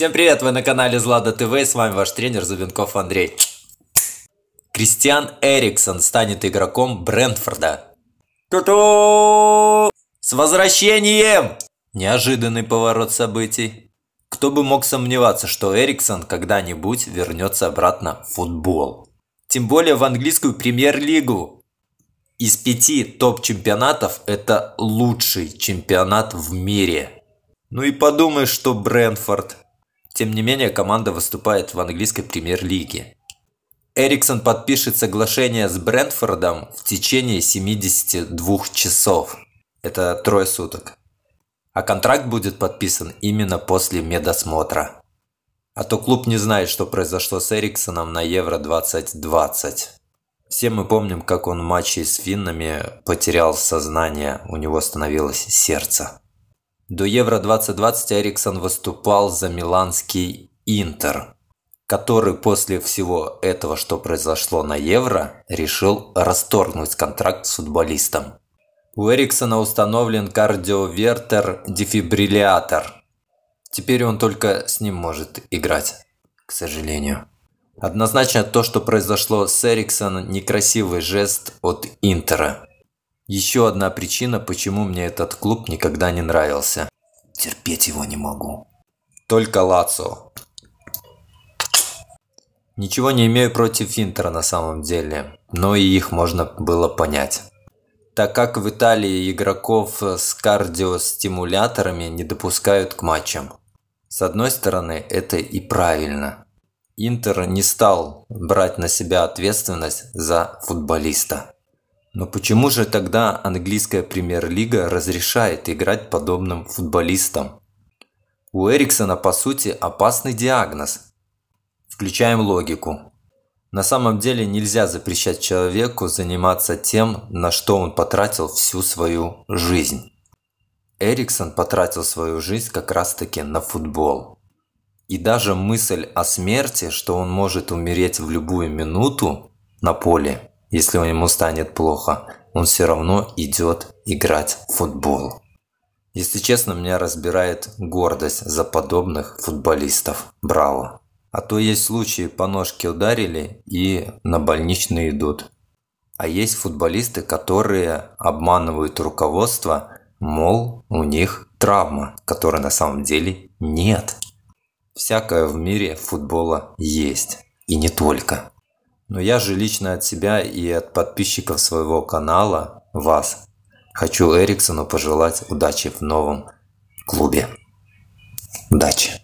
Всем привет, вы на канале Злада ТВ, с вами ваш тренер Зубенков Андрей. Кристиан Эриксон станет игроком Брентфорда. Ту-ту! С возвращением! Неожиданный поворот событий. Кто бы мог сомневаться, что Эриксон когда-нибудь вернется обратно в футбол. Тем более в английскую премьер-лигу. Из пяти топ-чемпионатов это лучший чемпионат в мире. Ну и подумай, что Брентфорд тем не менее, команда выступает в английской премьер-лиге. Эриксон подпишет соглашение с Брентфордом в течение 72 часов. Это трое суток. А контракт будет подписан именно после медосмотра. А то клуб не знает, что произошло с Эриксоном на Евро 2020. Все мы помним, как он в матче с финнами потерял сознание, у него остановилось сердце. До Евро-2020 Эриксон выступал за миланский Интер, который после всего этого, что произошло на Евро, решил расторгнуть контракт с футболистом. У Эриксона установлен кардиовертер-дефибриллятор. Теперь он только с ним может играть, к сожалению. Однозначно то, что произошло с Эриксоном, некрасивый жест от Интера. Еще одна причина, почему мне этот клуб никогда не нравился. Терпеть его не могу. Только Лацо. Ничего не имею против Интера на самом деле, но и их можно было понять. Так как в Италии игроков с кардиостимуляторами не допускают к матчам. С одной стороны, это и правильно. Интер не стал брать на себя ответственность за футболиста. Но почему же тогда английская премьер-лига разрешает играть подобным футболистам? У Эриксона, по сути, опасный диагноз. Включаем логику. На самом деле нельзя запрещать человеку заниматься тем, на что он потратил всю свою жизнь. Эриксон потратил свою жизнь как раз-таки на футбол. И даже мысль о смерти, что он может умереть в любую минуту на поле, если ему станет плохо, он все равно идет играть в футбол. Если честно, меня разбирает гордость за подобных футболистов. Браво! А то есть случаи по ножке ударили и на больничный идут. А есть футболисты, которые обманывают руководство, мол, у них травма, которой на самом деле нет. Всякое в мире футбола есть. И не только. Но я же лично от себя и от подписчиков своего канала, вас, хочу Эриксону пожелать удачи в новом клубе. Удачи!